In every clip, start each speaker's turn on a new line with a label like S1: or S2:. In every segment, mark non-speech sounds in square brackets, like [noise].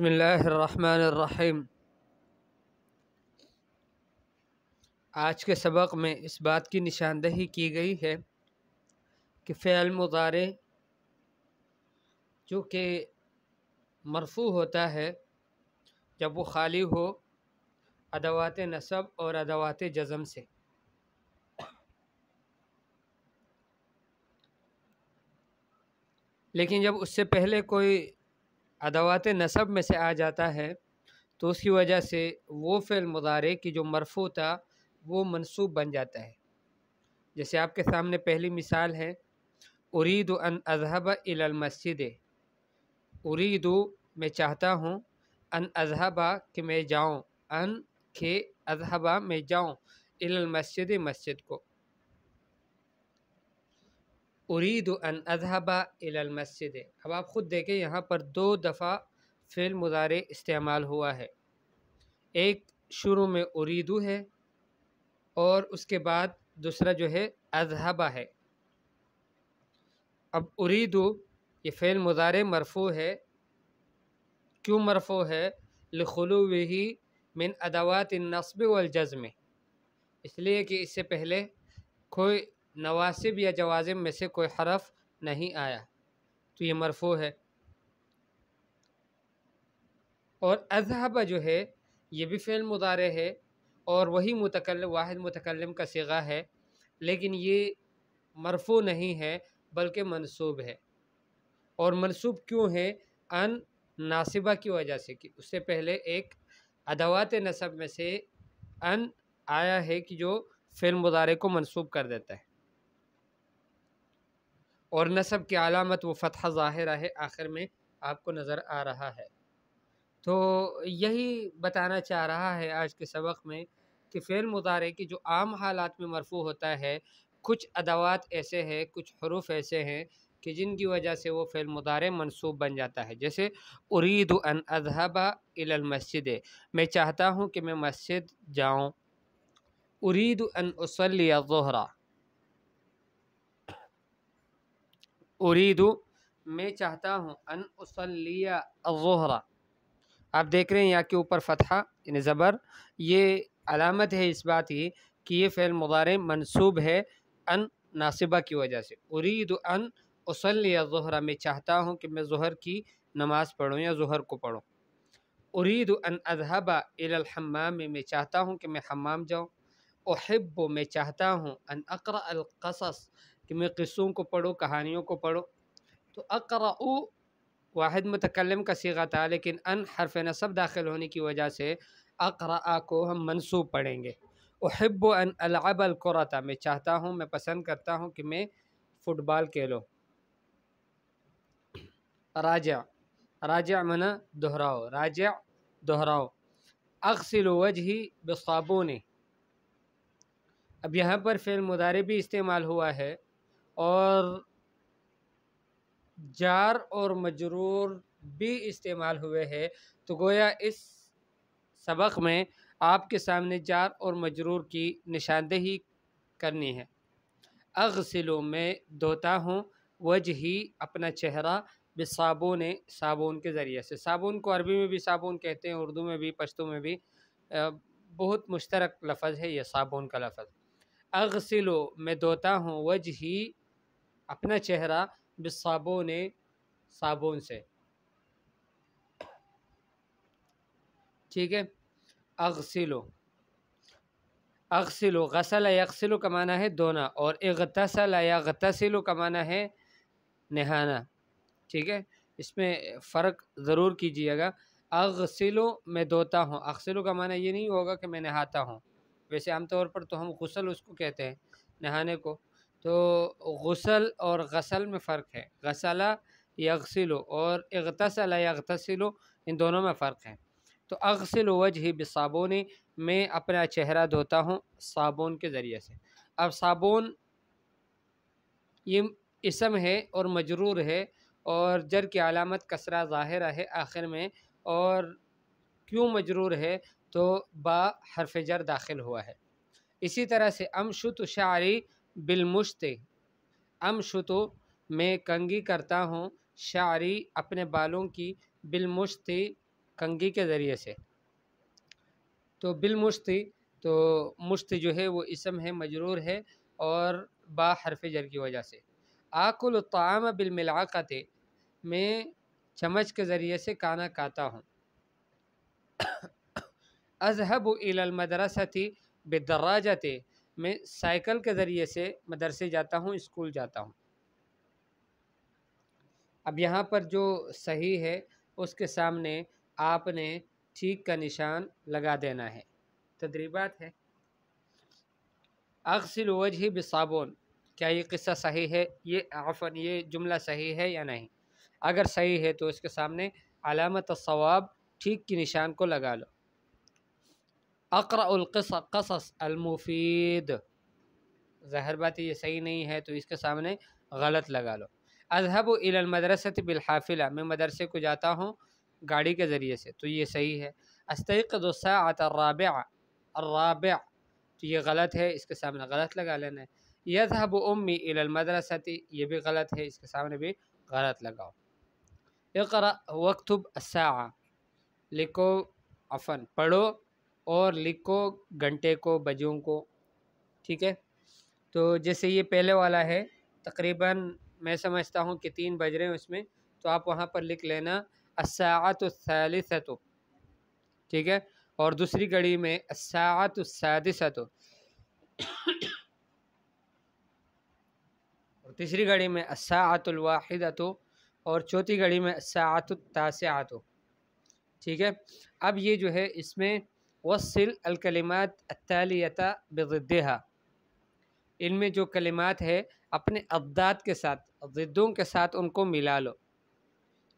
S1: الرحيم आज के सबक में इस बात की निशानदही की गई है कि फ़ैल मुदारे जो कि मरफू होता है जब वो खाली हो अदवात नसब और अदवात जज़म से लेकिन जब उससे पहले कोई अदवात नसब में से आ जाता है तो उसकी वजह से वो फ़िल मुदारे की जो मरफू था वो मनसूब बन जाता है जैसे आपके सामने पहली मिसाल है उरीद अन अजहब अलमस्जिद उरीद मैं चाहता हूँ अन अजहबा कि मैं जाऊँ अन के अजहबा मैं जाऊँ इलमस्जिद मस्जिद को उरीद अन अजहबा मस्जिद अब आप ख़ुद देखें यहाँ पर दो दफ़ा फ़िल मुजारे इस्तेमाल हुआ है एक शुरू में उरीदू है और उसके बाद दूसरा जो है अजहबा है अब उरीदू ये फेल मुजारे मरफू है क्यों मरफू है लखलू ही मिन अदावात नस्ब वजमे इसलिए कि इससे पहले कोई नवासिब या जवाजिब में से कोई हरफ नहीं आया तो ये मरफो है और अजहबा जो है ये भी फ़िल मुदारे है और वही मुतकल वाद मुतकलम का सगा है लेकिन ये मरफो नहीं है बल्कि मनसूब है और मनसूब क्यों है अन नासिबा की वजह से कि उससे पहले एक अदवात नसब में से अन आया है कि जो फ़िल्म मुदारे को मनसूब कर देता है और नसब की अलामत व फ़तः ज़ाहिर है आखिर में आपको नज़र आ रहा है तो यही बताना चाह रहा है आज के सबक में कि फ़ेल मुदारे की जो आम हालात में मरफू होता है कुछ अदवात ऐसे हैं कुछ हरूफ ऐसे हैं कि जिनकी वजह से वो फेल मुदारे मनसूब बन जाता है जैसे उरीद अन अजहबा इल मस्जिद मैं चाहता हूँ कि मैं मस्जिद जाऊँ उरीद अन उसली ज़हरा उरीदू मैं चाहता हूँ अन उसलिया अवहरा आप देख रहे हैं यहाँ के ऊपर फतहा इन ज़बर ये अलामत है इस बात की कि ये फ़ैल मुदारे मनसूब है अन नासिबा की वजह से उरीद अन उसलिया जहरा मैं चाहता हूँ कि मैं जहर की नमाज़ पढ़ूँ या जहर को पढ़ूँ उरीद अन अजहबा इलहमाम मैं चाहता हूँ कि मैं हमाम जाऊँ ओहब मैं चाहता हूँ अन अकर अलकस कि मैं किस्सों को पढ़ो कहानियों को पढ़ो तो अकरा वाहिद मतकलम का सीगा था लेकिन अन हरफ नसब दाखिल होने की वजह से अकरा को हम मनसूब पढ़ेंगे अहब अन अलाबल था मैं चाहता हूँ मैं पसंद करता हूँ कि मैं फ़ुटबॉल खेलो राजा राजा मना दोहराओ राजा दोहराओ अक्सिल वज ही ने अब यहाँ पर फेल मुदारे भी इस्तेमाल हुआ है और जार और मजरूर भी इस्तेमाल हुए हैं तो गोया इस सबक में आपके सामने जार और मजरूर की निशानदेही करनी है अगसिलों में धोता हूँ वज ही अपना चेहरा भी साबुन के ज़रिए से साबुन को अरबी में भी साबुन कहते हैं उर्दू में भी पश्तो में भी बहुत मुश्तरक लफज है यह साबुन का लफज अगसिलो मैं धोता हूँ वज ही अपना चेहरा बिसाबो साबुन से ठीक है अगसिलो अगसिलो गसल अगसिलो का माना है धोना और इगतसल अगतसिलो का माना है नहाना ठीक है इसमें फ़र्क ज़रूर कीजिएगा अगसिलो मैं धोता हूँ अगसिलो का माना ये नहीं होगा कि मैं नहाता हूँ वैसे आमतौर पर तो हम गसल उसको कहते हैं नहाने को तो गसल और गसल में फ़र्क है गसला यगसिलो और अगतसला यगतसिलो इन दोनों में फ़र्क है तो अगसिल वज ही बसाबुन मैं अपना चेहरा धोता हूँ साबुन के ज़रिए से अब साबुन ये इसम है और मजरूर है और जर की आलामत कसरा ज़ाहिर है आखिर में और क्यों मजरूर है तो बा हरफ जर दाखिल हुआ है इसी तरह से अमशुत शारी बिलमुश्त अमशुतो मैं कंगी करता हूँ शारी अपने बालों की बिलमुश्ती कंगी के ज़रिए से तो बिलमुश्ती तो मुश्त जो है वो इसम है मजरूर है और बा हरफ जर की वजह से आकुल ताम बिलमिलाकत मैं चमच के ज़रिए से खाना खाता हूँ [coughs] अजहब इलमदरसती बेदराजत मैं साइकिल के ज़रिए से मदरसे जाता हूँ स्कूल जाता हूँ अब यहाँ पर जो सही है उसके सामने आपने ठीक का निशान लगा देना है तदरीबात है अक्सिल वजह बसाबुन क्या ये किस्सा सही है ये आफन ये जुमला सही है या नहीं अगर सही है तो इसके सामने अलामत सवाब ठीक की निशान को लगा लो कसस अलमुफीद ज़ाहिर बात ये सही नहीं है तो इसके सामने गलत लगा लो अजहब इलमदरसत बिलहाफिला मैं मदरसे को जाता हूँ गाड़ी के ज़रिए से तो ये सही है अस्तरब अर्राब तो ये गलत है इसके सामने गलत लगा लेना है यदहब उम्मी इलमदरसती ये भी गलत है इसके सामने भी गलत लगाओ इकर वक्तुब लिखो अफन पढ़ो और लिखो घंटे को बजों को ठीक है तो जैसे ये पहले वाला है तकरीबन मैं समझता हूँ कि तीन बज रहे हैं उसमें तो आप वहाँ पर लिख लेना तो ठीक है और दूसरी घड़ी में असातुसादिसतो और तीसरी घड़ी में अतो और चौथी घड़ी में असातुतासतो ठीक है अब ये जो है इसमें वसिल अलकलमात अतालियता बदहा इनमें जो कलिमात है अपने अबदात के साथ ज़िद्दों के साथ उनको मिला लो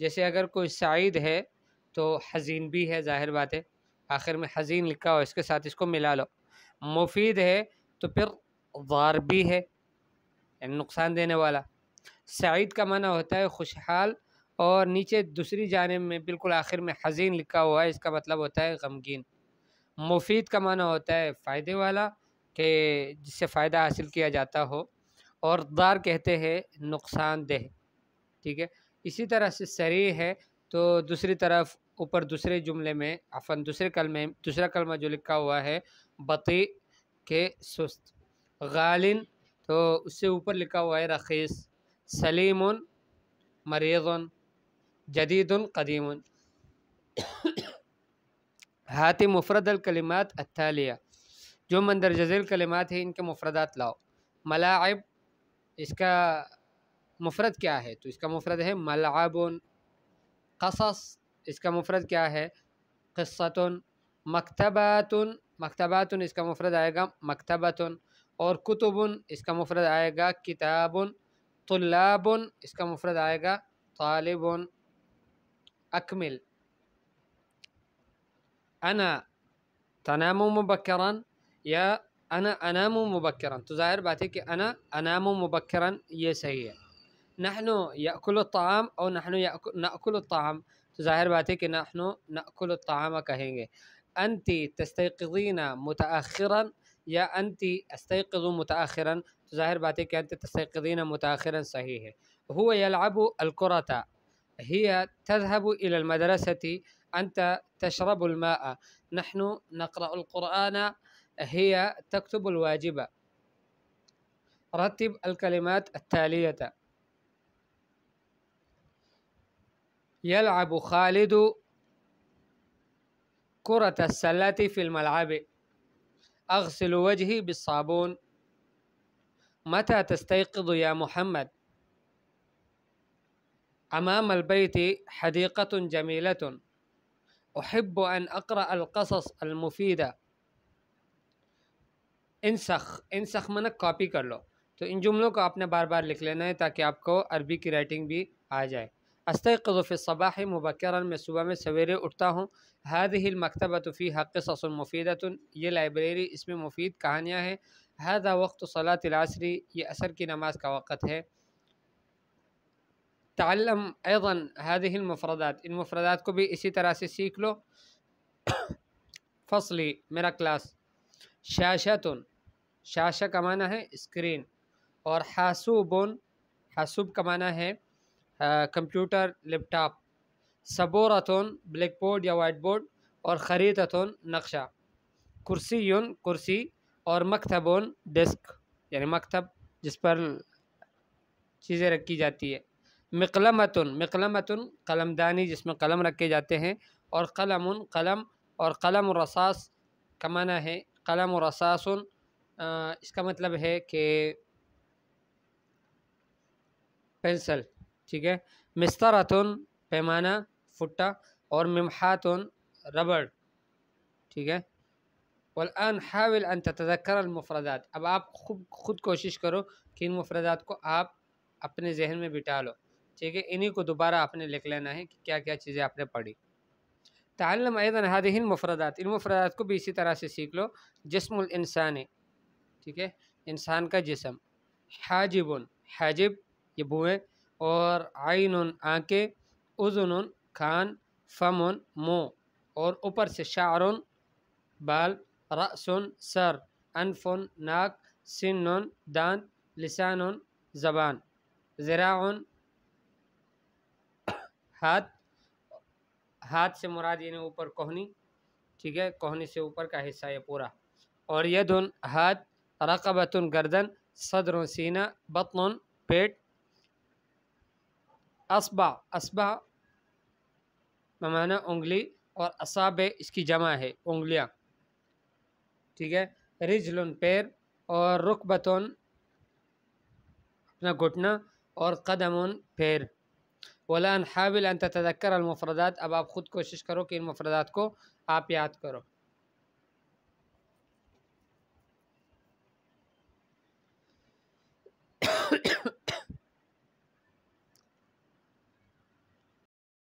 S1: जैसे अगर कोई साइद है तो हज़ीन भी है ज़ाहिर बात है आखिर में हज़ीन लिखा हो इसके साथ इसको मिला लो मुफीद है तो फिर वार भी है यानी नुकसान देने वाला साइद का माना होता है खुशहाल और नीचे दूसरी जानब में बिल्कुल आखिर में हज़ीन लिखा हुआ है इसका मतलब होता है गमगीन मुफीद का माना होता है फ़ायदे वाला के जिससे फ़ायदा हासिल किया जाता हो और दार कहते हैं नुकसानदेह ठीक है इसी तरह से सरी है तो दूसरी तरफ ऊपर दूसरे जुमले में अफन दूसरे कलमे दूसरा कलमा जो लिखा हुआ है बती के सुस्त गालिन तो उससे ऊपर लिखा हुआ है रखीस सलीम मरीज़ जदीद कदीम हाथी मुफरद अलकलमात अथालिया जो जजील कलिमात हैं इनके मुफरदात लाओ मलाइब इसका मुफरत क्या है तो इसका मुफरत है मलाबन कसस इसका मुफरत क्या है कस्तन मकतबातन मकतबातन इसका मुफरत आएगा मकतबतन और कुतुबन इसका मुफरत आएगा किताबन तलाबन इसका मुफरत आएगा तालिबन अकमिल أنا تنام مبكرا يا أنا أنام مبكرا تظاهر ज़ाहिर أنا أنام مبكرا يا सही نحن يأكل الطعام او نحن نأكل الطعام تظاهر ज़ाहिर نحن نأكل الطعام कहेंगे أنت تستيقظين متأخرا يا أنت أستيقظ متأخرا تظاهر ज़ाहिर أنت تستيقظين متأخرا صحيح هو يلعب الكرة هي تذهب إلى المدرسة أنت تشرب الماء نحن نقرأ القرآن هي تكتب الواجب رتب الكلمات التالية يلعب خالد كرة السلة في الملعب أغسل وجهي بالصابون متى تستيقظ يا محمد أمام البيت حديقة جميلة أحب أن أقرأ القصص المफीदा इनसख इनसख मैंने कॉपी कर लो तो इन जुमलों को आपने बार बार लिख लेना है ताकि आपको अरबी की राइटिंग भी आ जाए अस्तफ़ सबाह मुबकर मैं सुबह में सवेरे उठता हूँ हद हिल मकतबतफ़ी हक़ ससमफीदतन ये लाइब्रेरी इसमें मुफीद कहानियाँ हैं हद वक्त सलात असरी ये असर की नमाज का वक़्त है तलम एदन हादिल मफरदात इन मफरदात को भी इसी तरह से सीख लो फसली मेरा क्लास शाशतन शाशा का माना है स्क्रीन और हासूबन हासूब का माना है कंप्यूटर लैपटॉप सबोरतन ब्लैक बोर्ड या वाइट बोर्ड और ख़रीदतन नक्शा कुर्सीन कुर्सी और मकतबन डेस्क यानी मकतब जिस पर चीज़ें रखी जाती है मकलमतन मकलमतन कलमदानी जिसमें कलम रखे जाते हैं और कलम कलम और कलम रसास का माना है कलम रसास इसका मतलब है कि पेंसिल ठीक है मिस्तरतन पैमाना फुट्टा और ममहातन रबड़ ठीक है वलान हाविल अन तकर मुफरदात अब आप खुद खुद कोशिश करो कि इन मुफरदात को आप अपने जहन में बिठा लो ठीक है इन्हीं को दोबारा आपने लिख लेना है कि क्या क्या चीज़ें आपने पढ़ी तालम ऐदन हादिन मफरदात इन मफरदात को भी इसी तरह से सीख लो जिसम ठीक है इंसान का जिसम हाजिबन हाजिब ये बुएँ और आइन आँखें उजन खान फम मुँह और ऊपर से शार बाल रसन सर अनफन नाक सिन दान लिसान ज़बान ज़रा हाथ हाथ से मुराद यानी ऊपर कोहनी ठीक है कोहनी से ऊपर का हिस्सा है पूरा और यह दोन हाथ रकबतुन गर्दन सदर सीना बतन पेट असबा असबा ममाना उंगली और असाब इसकी जमा है उंगलियाँ ठीक है रिजलन पैर और रुकबतन अपना घुटना और कदम पैर والان حاول ان تتذكر المفردات اب اپ خود کوشش کرو کہ ان مفردات کو اپ یاد کرو